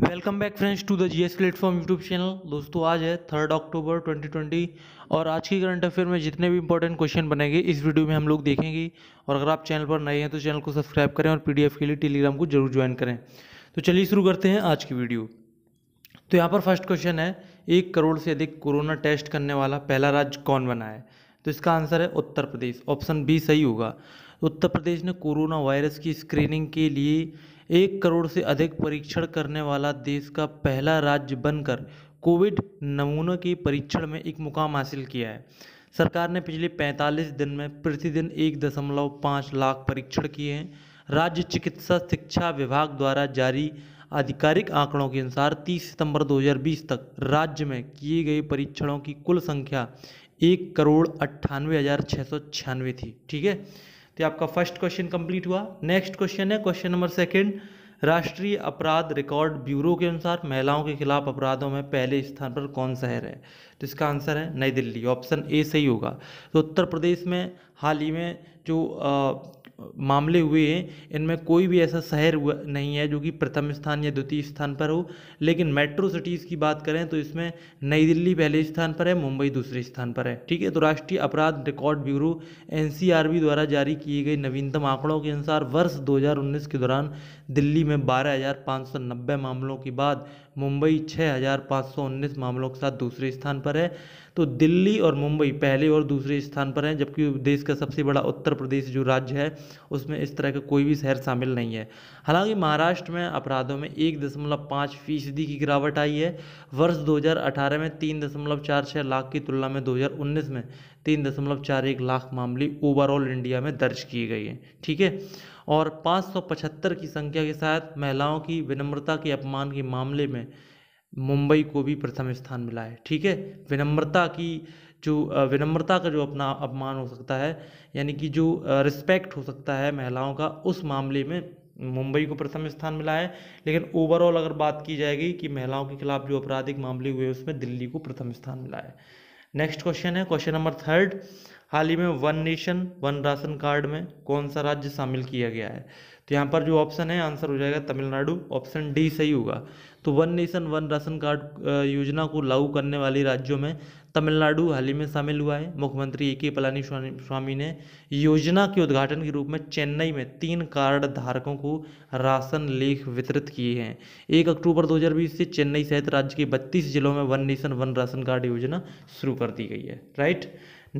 welcome back friends to the G S platform YouTube channel दोस्तों आज है third October 2020 और आज की करंट अफेयर में जितने भी इंपॉर्टेंट क्वेश्चन बनेंगे इस वीडियो में हम लोग देखेंगे और अगर आप चैनल पर नए हैं तो चैनल को सब्सक्राइब करें और पीडीएफ के लिए टेलीग्राम को जरूर ज्वाइन करें तो चलिए शुरू करते हैं आज की वीडियो तो यहाँ पर फर्स्ट क्वेश्चन है एक करोड़ से अधिक कोरोना टेस्ट करने वाला पहला राज्य कौन बना है तो इसका आंसर है उत्तर प्रदेश ऑप्शन बी सही होगा उत्तर प्रदेश ने कोरोना वायरस की स्क्रीनिंग के लिए एक करोड़ से अधिक परीक्षण करने वाला देश का पहला राज्य बनकर कोविड नमूनों के परीक्षण में एक मुकाम हासिल किया है सरकार ने पिछले 45 दिन में प्रतिदिन एक दशमलव पाँच लाख परीक्षण किए हैं राज्य चिकित्सा शिक्षा विभाग द्वारा जारी आधिकारिक आंकड़ों के अनुसार 30 सितंबर 2020 तक राज्य में किए गए परीक्षणों की कुल संख्या एक करोड़ अट्ठानवे हज़ार छः सौ छियानवे थी ठीक है तो आपका फर्स्ट क्वेश्चन कंप्लीट हुआ नेक्स्ट क्वेश्चन है क्वेश्चन नंबर सेकंड राष्ट्रीय अपराध रिकॉर्ड ब्यूरो के अनुसार महिलाओं के खिलाफ अपराधों में पहले स्थान पर कौन शहर है तो इसका आंसर है नई दिल्ली ऑप्शन ए सही होगा तो उत्तर प्रदेश में हाल ही में जो आ, मामले हुए हैं इनमें कोई भी ऐसा शहर नहीं है जो कि प्रथम स्थान या द्वितीय स्थान पर हो लेकिन मेट्रो सिटीज़ की बात करें तो इसमें नई दिल्ली पहले स्थान पर है मुंबई दूसरे स्थान पर है ठीक है तो राष्ट्रीय अपराध रिकॉर्ड ब्यूरो एन द्वारा जारी किए गए नवीनतम आंकड़ों के अनुसार वर्ष दो के दौरान दिल्ली में बारह हज़ार पाँच सौ नब्बे मामलों के बाद मुंबई छः हज़ार पाँच सौ उन्नीस मामलों के साथ दूसरे स्थान पर है तो दिल्ली और मुंबई पहले और दूसरे स्थान पर हैं जबकि देश का सबसे बड़ा उत्तर प्रदेश जो राज्य है उसमें इस तरह का कोई भी शहर शामिल नहीं है हालांकि महाराष्ट्र में अपराधों में एक दशमलव पाँच फीसदी की गिरावट आई है वर्ष 2018 में तीन दशमलव चार छः लाख की तुलना में 2019 में तीन दशमलव चार एक लाख मामले ओवरऑल इंडिया में दर्ज किए गए हैं ठीक है और पचहत्तर की संख्या के साथ महिलाओं की विनम्रता के अपमान के मामले में मुंबई को भी प्रथम स्थान मिला है ठीक है विनम्रता की जो विनम्रता का जो अपना अपमान हो सकता है यानी कि जो रिस्पेक्ट हो सकता है महिलाओं का उस मामले में मुंबई को प्रथम स्थान मिला है लेकिन ओवरऑल अगर बात की जाएगी कि महिलाओं के खिलाफ जो आपराधिक मामले हुए उसमें दिल्ली को प्रथम स्थान मिला है नेक्स्ट क्वेश्चन है क्वेश्चन नंबर थर्ड हाल ही में one nation one ration card में कौन सा राज्य शामिल किया गया है तो यहाँ पर जो ऑप्शन है आंसर हो जाएगा तमिलनाडु ऑप्शन डी सही होगा तो one nation one ration card योजना को लागू करने वाले राज्यों में तमिलनाडु हाल ही में शामिल हुआ है मुख्यमंत्री ए के पलानी स्वामी ने योजना के उद्घाटन के रूप में चेन्नई में तीन कार्ड धारकों को राशन लेख वितरित किए हैं एक अक्टूबर 2020 से चेन्नई सहित राज्य के 32 जिलों में one nation one ration card योजना शुरू कर दी गई है राइट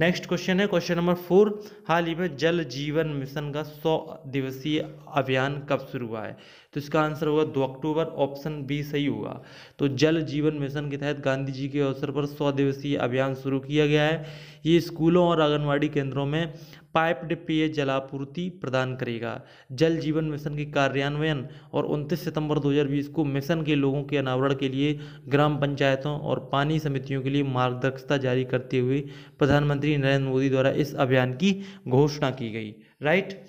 नेक्स्ट क्वेश्चन है क्वेश्चन नंबर फोर हाल ही में जल जीवन मिशन का सौ दिवसीय अभियान कब शुरू हुआ है तो इसका आंसर होगा दो अक्टूबर ऑप्शन बी सही होगा तो जल जीवन मिशन के तहत गांधी जी के अवसर पर सौ दिवसीय अभियान शुरू किया गया है ये स्कूलों और आंगनबाड़ी केंद्रों में पाइप्ड पेय जलापूर्ति प्रदान करेगा जल जीवन मिशन के कार्यान्वयन और 29 सितंबर 2020 को मिशन के लोगों के अनावरण के लिए ग्राम पंचायतों और पानी समितियों के लिए मार्गदर्शिता जारी करते हुए प्रधानमंत्री नरेंद्र मोदी द्वारा इस अभियान की घोषणा की गई राइट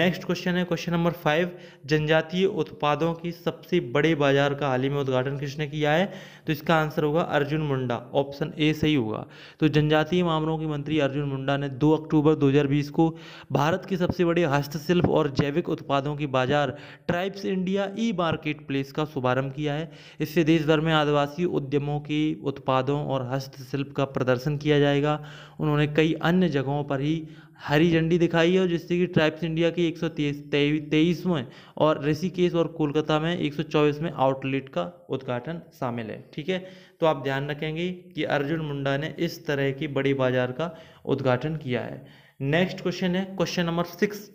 नेक्स्ट क्वेश्चन है क्वेश्चन नंबर फाइव जनजातीय उत्पादों की सबसे बड़े बाजार का हाल ही में उद्घाटन किसने किया है तो इसका आंसर होगा अर्जुन मुंडा ऑप्शन ए सही होगा तो जनजातीय मामलों के मंत्री अर्जुन मुंडा ने 2 अक्टूबर 2020 को भारत की सबसे बड़े हस्तशिल्प और जैविक उत्पादों की बाजार tribes India e marketplace का शुभारंभ किया है इससे देश भर में आदिवासी उद्यमों के उत्पादों और हस्तशिल्प का प्रदर्शन किया जाएगा उन्होंने कई अन्य जगहों पर ही हरी झंडी दिखाई है जिससे कि ट्राइब्स इंडिया की एक सौ तेईसवें और ऋषिकेश और कोलकाता में एक सौ में आउटलेट का उद्घाटन शामिल है ठीक है तो आप ध्यान रखेंगे कि अर्जुन मुंडा ने इस तरह की बड़ी बाजार का उद्घाटन किया है नेक्स्ट क्वेश्चन है क्वेश्चन नंबर सिक्स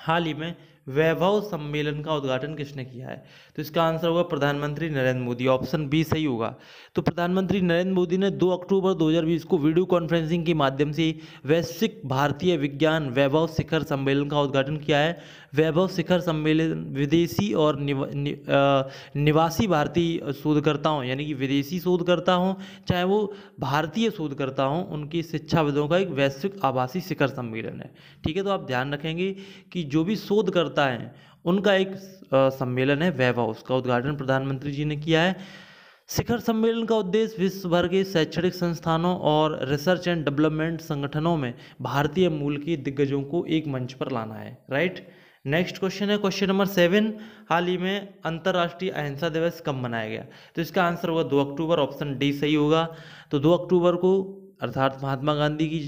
हाल ही में वैभव सम्मेलन का उद्घाटन किसने किया है तो इसका आंसर होगा प्रधानमंत्री नरेंद्र मोदी ऑप्शन बी सही होगा तो प्रधानमंत्री नरेंद्र मोदी ने 2 अक्टूबर 2020 को वीडियो कॉन्फ्रेंसिंग के माध्यम से वैश्विक भारतीय विज्ञान वैभव शिखर सम्मेलन का उद्घाटन किया है वैभव शिखर सम्मेलन विदेशी और निव, नि, आ, निवासी भारतीय शोधकर्ताओं यानी कि विदेशी शोधकर्ता हों चाहे वो भारतीय शोधकर्ता हों उनकी शिक्षाविदों का एक वैश्विक आभासी शिखर सम्मेलन है ठीक है तो आप ध्यान रखेंगे कि जो भी शोधकर्ता हैं उनका एक सम्मेलन है वैभव उसका उद्घाटन प्रधानमंत्री जी ने किया है शिखर सम्मेलन का उद्देश्य विश्व भर के शैक्षणिक संस्थानों और रिसर्च एंड डेवलपमेंट संगठनों में भारतीय मूल के दिग्गजों को एक मंच पर लाना है राइट नेक्स्ट क्वेश्चन है क्वेश्चन नंबर सेवन हाल ही में अंतर्राष्ट्रीय अहिंसा दिवस कब मनाया गया तो इसका आंसर होगा दो अक्टूबर ऑप्शन डी सही होगा तो दो अक्टूबर को अर्थात महात्मा गांधी की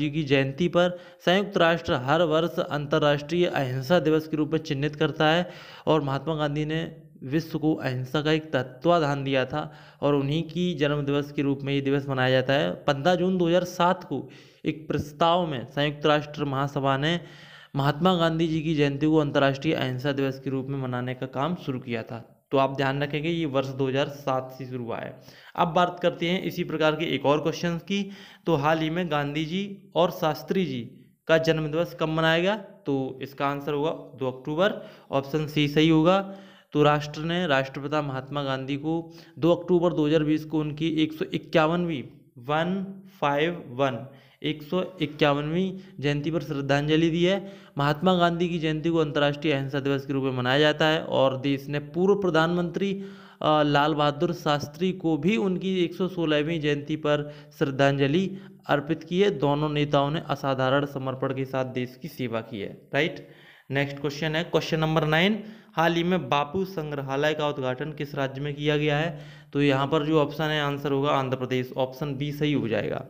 जी की जयंती पर संयुक्त राष्ट्र हर वर्ष अंतर्राष्ट्रीय अहिंसा दिवस के रूप में चिन्हित करता है और महात्मा गांधी ने विश्व को अहिंसा का एक तत्वाधान दिया था और उन्हीं की जन्म दिवस के रूप में ये दिवस मनाया जाता है पंद्रह जून 2007 को एक प्रस्ताव में संयुक्त राष्ट्र महासभा ने महात्मा गांधी जी की जयंती को अंतर्राष्ट्रीय अहिंसा दिवस के रूप में मनाने का काम शुरू किया था तो आप ध्यान रखेंगे ये वर्ष 2007 से शुरू हुआ है अब बात करते हैं इसी प्रकार के एक और क्वेश्चन की तो हाल ही में गांधी जी और शास्त्री जी का जन्म दिवस कब मनाया गया तो इसका आंसर होगा दो अक्टूबर ऑप्शन सी सही होगा तो राष्ट्र ने राष्ट्रपिता महात्मा गांधी को 2 अक्टूबर 2020 को उनकी एक सौ इक्यावनवीं वन फाइव वन एक सौ इक्यावनवीं जयंती पर श्रद्धांजलि दी है महात्मा गांधी की जयंती को अंतर्राष्ट्रीय अहिंसा दिवस के रूप में मनाया जाता है और देश ने पूर्व प्रधानमंत्री लाल बहादुर शास्त्री को भी उनकी एक सौ सोलहवीं जयंती पर श्रद्धांजलि अर्पित की है दोनों नेताओं ने असाधारण समर्पण के साथ देश की सेवा की है राइट नेक्स्ट क्वेश्चन है क्वेश्चन नंबर नाइन हाल ही में बापू संग्रहालय का उद्घाटन किस राज्य में किया गया है तो यहाँ पर जो ऑप्शन है आंसर होगा आंध्र प्रदेश ऑप्शन बी सही हो जाएगा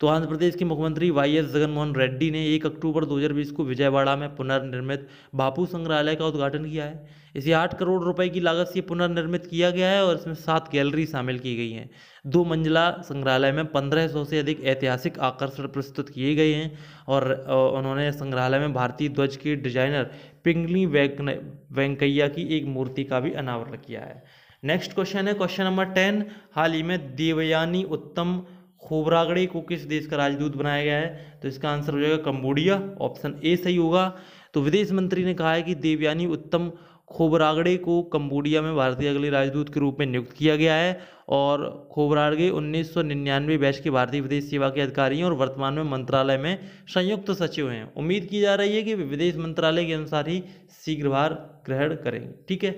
तो आंध्र प्रदेश के मुख्यमंत्री वाई एस जगनमोहन रेड्डी ने एक अक्टूबर दो को विजयवाड़ा में पुनर्निर्मित बापू संग्रहालय का उद्घाटन किया है इसे आठ करोड़ रुपए की लागत से पुनर्निर्मित किया गया है और इसमें सात गैलरी शामिल की गई हैं दो मंजिला संग्रहालय में पंद्रह सौ से अधिक ऐतिहासिक आकर्षण प्रस्तुत किए गए हैं और उन्होंने संग्रहालय में भारतीय ध्वज के डिजाइनर पिंगली वेंकैया की एक मूर्ति का भी अनावरण किया है नेक्स्ट क्वेश्चन है क्वेश्चन नंबर टेन हाल ही में देवयानी उत्तम खोबरागड़े को किस देश का राजदूत बनाया गया है तो इसका आंसर हो जाएगा कंबोडिया ऑप्शन ए सही होगा तो विदेश मंत्री ने कहा है कि देवयानी उत्तम खोबरागड़े को कंबोडिया में भारतीय अगले राजदूत के रूप में नियुक्त किया गया है और खोबरागड़े उन्नीस सौ निन्यानवे बैच के भारतीय विदेश सेवा के अधिकारी हैं और वर्तमान में मंत्रालय में संयुक्त सचिव हैं उम्मीद की जा रही है कि विदेश मंत्रालय के अनुसार ही शीघ्र भार ग्रहण करेंगे ठीक है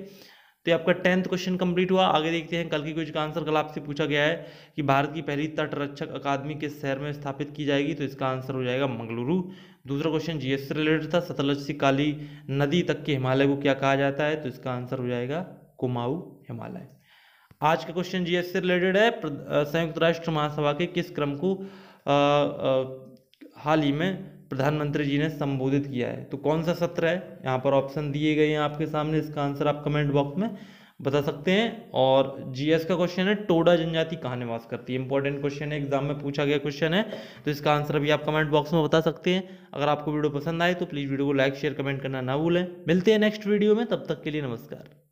तो आपका टेंथ क्वेश्चन कंप्लीट हुआ आगे देखते हैं कल की क्वेश्चन का आंसर कल आपसे पूछा गया है कि भारत की पहली तटरक्षक अकादमी किस शहर में स्थापित की जाएगी तो इसका आंसर हो जाएगा मंगलुरु दूसरा क्वेश्चन जीएस से रिलेटेड था सतलज से काली नदी तक के हिमालय को क्या कहा जाता है तो इसका आंसर हो जाएगा कुमाऊ हिमालय आज का क्वेश्चन जीएस से रिलेटेड है संयुक्त राष्ट्र महासभा के किस क्रम को हाल ही में प्रधानमंत्री जी ने संबोधित किया है तो कौन सा सत्र है यहाँ पर ऑप्शन दिए गए हैं आपके सामने इसका आंसर आप कमेंट बॉक्स में बता सकते हैं और जीएस का क्वेश्चन है टोडा जनजाति कहाँ निवास करती है इंपॉर्टेंट क्वेश्चन है एग्जाम में पूछा गया क्वेश्चन है तो इसका आंसर भी आप कमेंट बॉक्स में बता सकते हैं अगर आपको वीडियो पसंद आए तो प्लीज़ वीडियो को लाइक शेयर कमेंट करना ना भूलें मिलते हैं नेक्स्ट वीडियो में तब तक के लिए नमस्कार